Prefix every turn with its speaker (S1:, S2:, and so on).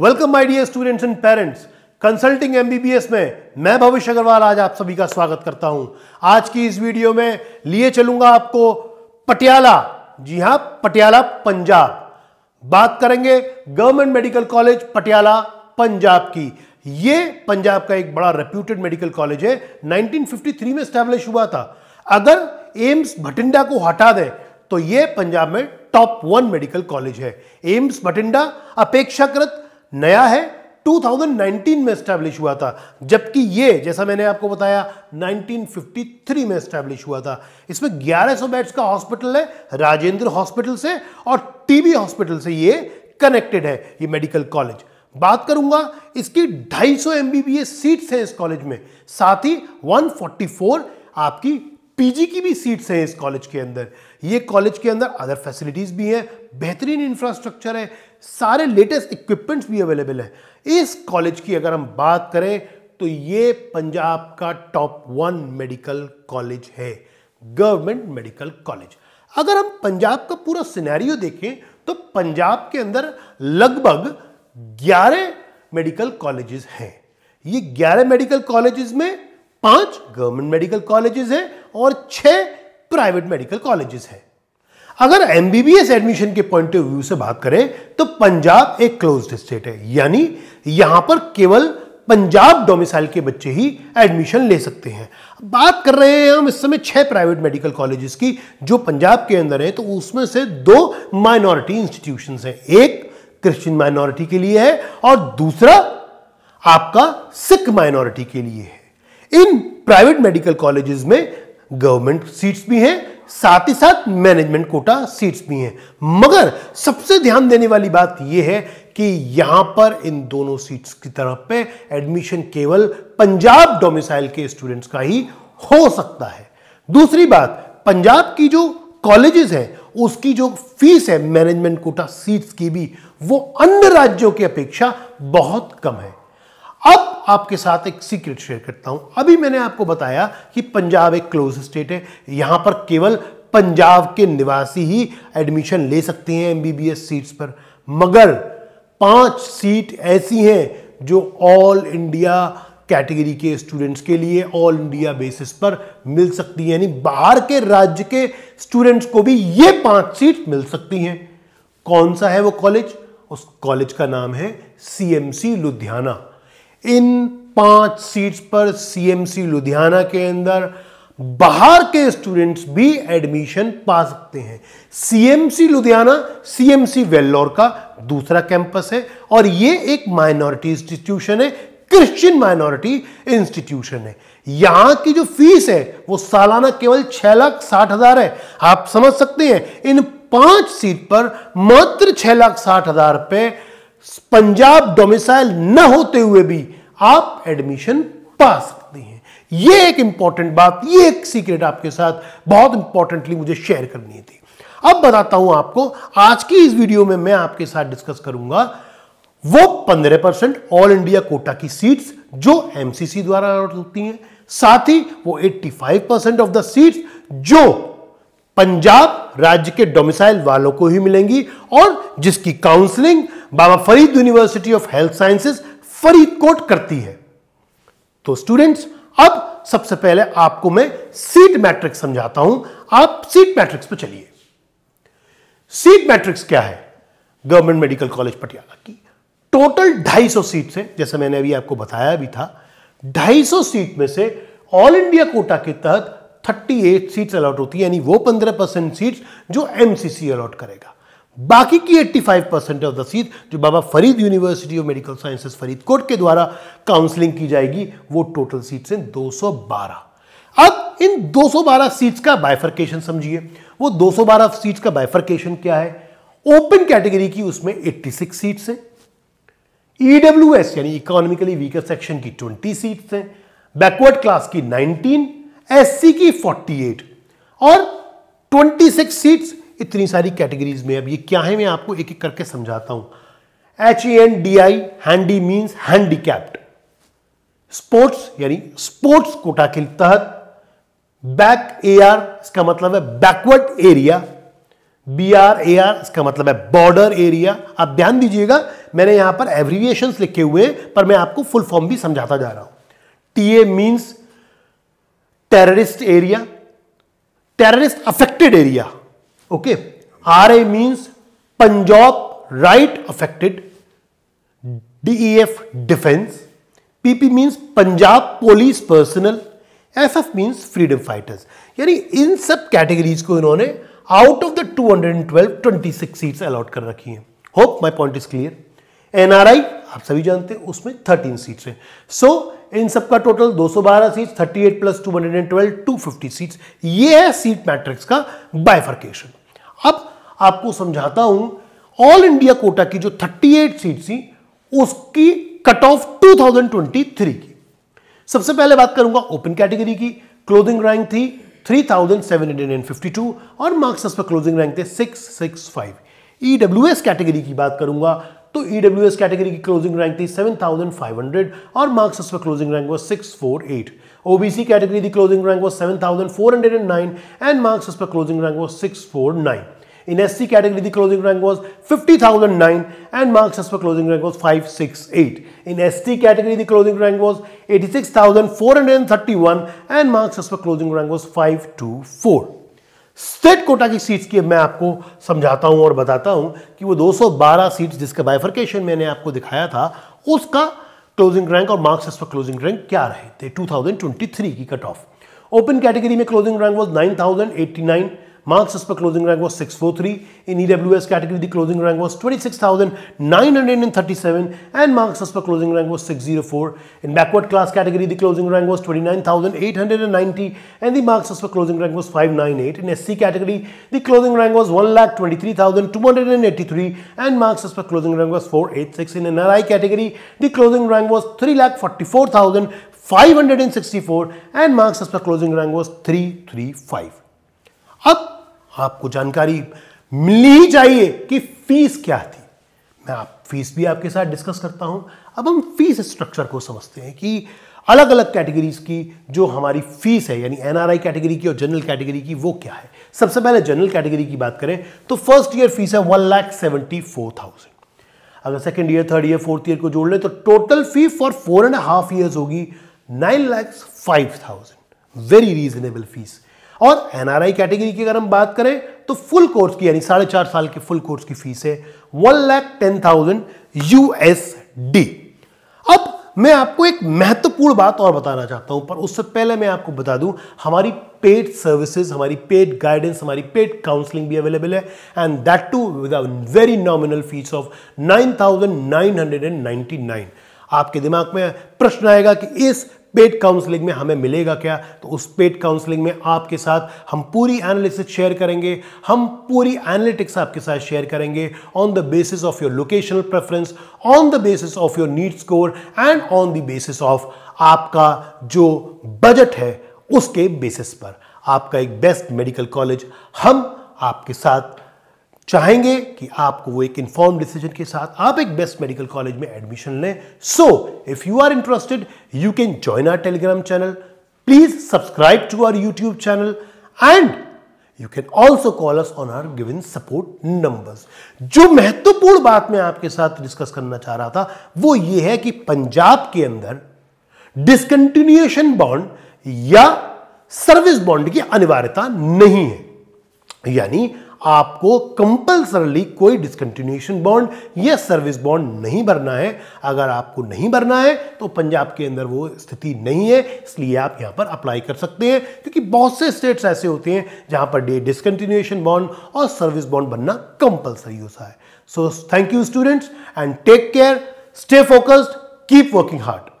S1: Welcome my dear students and parents consulting MBBS में मैं भविष्य अग्रवाल आज आप सभी का स्वागत करता हूं आज की इस वीडियो में लिए चलूंगा आपको पटियाला जी हां पटियाला पंजाब बात करेंगे government medical college Patiala Punjab की ये पंजाब का एक बड़ा रेप्यूटेड मेडिकल कॉलेज है 1953 में स्टैब्लिश हुआ था अगर एम्स भटिंडा को हटा दे तो यह पंजाब में टॉप वन मेडिकल कॉलेज है एम्स भटिंडा अपेक्षाकृत नया है 2019 में स्टैब्लिश हुआ था जबकि ये जैसा मैंने आपको बताया 1953 में स्टैब्लिश हुआ था इसमें 1100 बेड्स का हॉस्पिटल है राजेंद्र हॉस्पिटल से और टीबी हॉस्पिटल से ये कनेक्टेड है ये मेडिकल कॉलेज बात करूंगा इसकी 250 एमबीबीएस सीट्स हैं इस कॉलेज में साथ ही 144 आपकी पीजी की भी सीट्स हैं इस कॉलेज के अंदर ये कॉलेज के अंदर अदर फैसिलिटीज़ भी हैं बेहतरीन इंफ्रास्ट्रक्चर है सारे लेटेस्ट इक्विपमेंट्स भी अवेलेबल हैं इस कॉलेज की अगर हम बात करें तो ये पंजाब का टॉप वन मेडिकल कॉलेज है गवर्नमेंट मेडिकल कॉलेज अगर हम पंजाब का पूरा सिनेरियो देखें तो पंजाब के अंदर लगभग 11 मेडिकल कॉलेजेस हैं ये 11 मेडिकल कॉलेजेस में पांच गवर्नमेंट मेडिकल कॉलेजेस हैं और छह प्राइवेट मेडिकल कॉलेजेस हैं अगर एमबीबीएस एडमिशन के पॉइंट ऑफ व्यू से बात करें तो पंजाब एक क्लोज स्टेट है यानी यहां पर केवल पंजाब डोमिसाइल के बच्चे ही एडमिशन ले सकते हैं बात कर रहे हैं हम इस समय छह प्राइवेट मेडिकल कॉलेजेस की जो पंजाब के अंदर है तो उसमें से दो माइनॉरिटी इंस्टीट्यूशन हैं एक क्रिश्चियन माइनॉरिटी के लिए है और दूसरा आपका सिख माइनॉरिटी के लिए है इन प्राइवेट मेडिकल कॉलेजेस में गवर्नमेंट सीट्स भी हैं साथ ही साथ मैनेजमेंट कोटा सीट्स भी हैं मगर सबसे ध्यान देने वाली बात यह है कि यहां पर इन दोनों सीट्स की तरफ पे एडमिशन केवल पंजाब डोमिसाइल के स्टूडेंट्स का ही हो सकता है दूसरी बात पंजाब की जो कॉलेजेस हैं उसकी जो फीस है मैनेजमेंट कोटा सीट्स की भी वो अन्य राज्यों की अपेक्षा बहुत कम है अब आपके साथ एक सीक्रेट शेयर करता हूं अभी मैंने आपको बताया कि पंजाब एक क्लोज स्टेट है यहां पर केवल पंजाब के निवासी ही एडमिशन ले सकते हैं एमबीबीएस सीट्स पर मगर पांच सीट ऐसी हैं जो ऑल इंडिया कैटेगरी के स्टूडेंट्स के लिए ऑल इंडिया बेसिस पर मिल सकती है यानी बाहर के राज्य के स्टूडेंट्स को भी ये पांच सीट मिल सकती हैं कौन सा है वो कॉलेज उस कॉलेज का नाम है सीएमसी लुधियाना इन पांच सीट्स पर सीएमसी लुधियाना के अंदर बाहर के स्टूडेंट्स भी एडमिशन पा सकते हैं सीएमसी लुधियाना सीएमसी वेल्लोर का दूसरा कैंपस है और यह एक माइनॉरिटी इंस्टीट्यूशन है क्रिश्चियन माइनॉरिटी इंस्टीट्यूशन है यहां की जो फीस है वो सालाना केवल छह लाख साठ हजार है आप समझ सकते हैं इन पांच सीट पर मात्र छह लाख साठ हजार रुपए पंजाब डोमिसाइल न होते हुए भी आप एडमिशन पा सकते हैं ये एक इंपॉर्टेंट बात ये एक सीक्रेट आपके साथ बहुत इंपॉर्टेंटली मुझे शेयर करनी थी अब बताता हूं आपको आज की इस वीडियो में मैं आपके साथ डिस्कस करूंगा वो पंद्रह परसेंट ऑल इंडिया कोटा की सीट्स जो एमसीसी द्वारा अलॉट होती हैं साथ ही वो 85 परसेंट ऑफ द सीट्स जो पंजाब राज्य के डोमिसाइल वालों को ही मिलेंगी और जिसकी counselling Baba Farid university of health sciences Faridkot करती है तो स्टूडेंट्स अब सबसे पहले आपको मैं सीट मैट्रिक्स समझाता हूं आप सीट मैट्रिक्स पर चलिए सीट मैट्रिक्स क्या है गवर्नमेंट मेडिकल कॉलेज पटियाला की टोटल 250 सीट से जैसे मैंने अभी आपको बताया भी था 250 सीट में से ऑल इंडिया कोटा के तहत 38 सीट्स अलॉट होती है यानी वो 15 परसेंट सीट जो एमसीसी अलॉट करेगा बाकी की 85 परसेंट ऑफ द सीट जो Baba Farid university of medical sciences Faridkot के द्वारा काउंसलिंग की जाएगी वो टोटल सीट्स हैं 212 अब इन 212 सीट्स का बाइफरकेशन समझिए वो 212 सीट्स का बाइफरकेशन क्या है ओपन कैटेगरी की उसमें 86 सीट्स हैं ईडब्ल्यू e यानी इकोनॉमिकली वीकर सेक्शन की 20 सीट्स हैं बैकवर्ड क्लास की 19 एससी की 48 और 26 सीट्स इतनी सारी कैटेगरीज में अब ये क्या है मैं आपको एक एक करके समझाता हूं H E N D I handi means handicapped sports यानी स्पोर्ट्स कोटा के तहत बैक ए आर इसका मतलब है backward area B R A R इसका मतलब है बॉर्डर एरिया आप ध्यान दीजिएगा मैंने यहां पर एवरिविएशन लिखे हुए हैं पर मैं आपको फुल फॉर्म भी समझाता जा रहा हूं T A means terrorist area terrorist affected area okay R A means Punjab right affected D F defence PP means Punjab police personnel F F means freedom fighters यानी इन सब कैटेगरीज को इन्होंने out of the two hundred and twelve twenty six seats allot कर रखी है hope my point is clear NRI आप सभी जानते हैं उसमें थर्टीन सीट है सो so, इन सबका टोटल 212 सीट्स 38 प्लस 212 250 सीट्स ये है सीट मैट्रिक्स का बाइफर्केशन अब आपको समझाता हूं ऑल इंडिया कोटा की जो 38 सीट थी उसकी कट ऑफ 2023 की सबसे पहले बात करूंगा ओपन कैटेगरी की क्लोथिंग रैंक थी 3752 और मार्क्स पर क्लोजिंग रैंक थे 665 ईडब्ल्यूएस कैटेगरी की बात करूंगा तो ईडब्ल्यू e कैटेगरी की क्लोजिंग रैंक थी 7,500 और मार्क्स उस पर क्लोजिंग रैंक वो six four eight O B C category की क्लोजिंग रैंक वो seven thousand four hundred and marks उस पर क्लोजिंग रैंक वो six four nine in S C category की क्लोजिंग रैंक वो 50,009 एंड मार्क्स उस पर क्लोजिंग रैंक वो eight in S T category की क्लोजिंग रैंक वो eighty six thousand four hundred and thirty marks उस पर closing rank was five two four state quota की सीट्स की मैं आपको समझाता हूं और बताता हूं कि वो 212 सीट्स जिसका बाइफर्केशन मैंने आपको दिखाया था उसका क्लोजिंग रैंक और मार्क्स पर क्लोजिंग रैंक क्या रहे थे 2023 की कट ऑफ ओपन कैटेगरी में closing rank was nine Marks per closing rank was 643. In EWS category, the closing rank was 26,937 and Marks per closing rank was 604. In backward class category, the closing rank was 29,890 and the Marks per closing rank was 598. In SC category, the closing rank was 1,23,283 and Marks per closing rank was 486. In NRI category, the closing rank was 3,44,000 564 and marks as per closing rank was 335. Up आपको जानकारी मिलनी ही चाहिए कि fees क्या थी मैं आप fees भी आपके साथ डिस्कस करता हूं अब हम फीस स्ट्रक्चर को समझते हैं कि अलग अलग कैटेगरीज की जो हमारी फीस है यानी एनआरआई कैटेगरी की और जनरल कैटेगरी की वो क्या है सबसे पहले जनरल कैटेगरी की बात करें तो फर्स्ट ईयर फीस है one lakh seventy four thousand अगर second year third year fourth year को जोड़ लें तो total fee for four and half year होगी nine lakhs five thousand very reasonable fees और एनआरआई कैटेगरी की अगर हम बात करें तो फुल कोर्स की यानी साढ़े चार साल के फुल कोर्स की फीस है one lakh ten thousand USD अब मैं आपको एक महत्वपूर्ण बात और बताना चाहता हूं पर उससे पहले मैं आपको बता दूं हमारी पेड सर्विसेज हमारी पेड गाइडेंस हमारी पेड काउंसलिंग भी अवेलेबल है and that too with very nominal fees of nine आपके दिमाग में प्रश्न आएगा कि इस पेड काउंसलिंग में हमें मिलेगा क्या तो उस पेड काउंसलिंग में आपके साथ हम पूरी एनालिसिस शेयर करेंगे हम पूरी एनालिटिक्स आपके साथ शेयर करेंगे on the basis of your locational preference on the basis of your NEET score and on the basis of आपका जो बजट है उसके बेसिस पर आपका एक बेस्ट मेडिकल कॉलेज हम आपके साथ चाहेंगे कि आपको वो एक इन्फॉर्म डिसीजन के साथ आप एक बेस्ट मेडिकल कॉलेज में एडमिशन लें so if you are interested you can join our Telegram channel please subscribe to our YouTube channel and you can also call us on our given support numbers जो महत्वपूर्ण बात मैं आपके साथ discuss करना चाह रहा था वो ये है कि पंजाब के अंदर डिसकंटिन्यूएशन बॉन्ड या सर्विस बॉन्ड की अनिवार्यता नहीं है यानी आपको कंपल्सरली कोई डिसकंटिन्यूएशन बॉन्ड या सर्विस बॉन्ड नहीं भरना है अगर आपको नहीं भरना है तो पंजाब के अंदर वो स्थिति नहीं है इसलिए आप यहाँ पर अप्लाई कर सकते हैं क्योंकि बहुत से स्टेट्स ऐसे होते हैं जहाँ पर डे डिसकंटिन्यूएशन बॉन्ड और सर्विस बॉन्ड बनना कंपल्सरी होता है so thank you students and take care stay focused keep working hard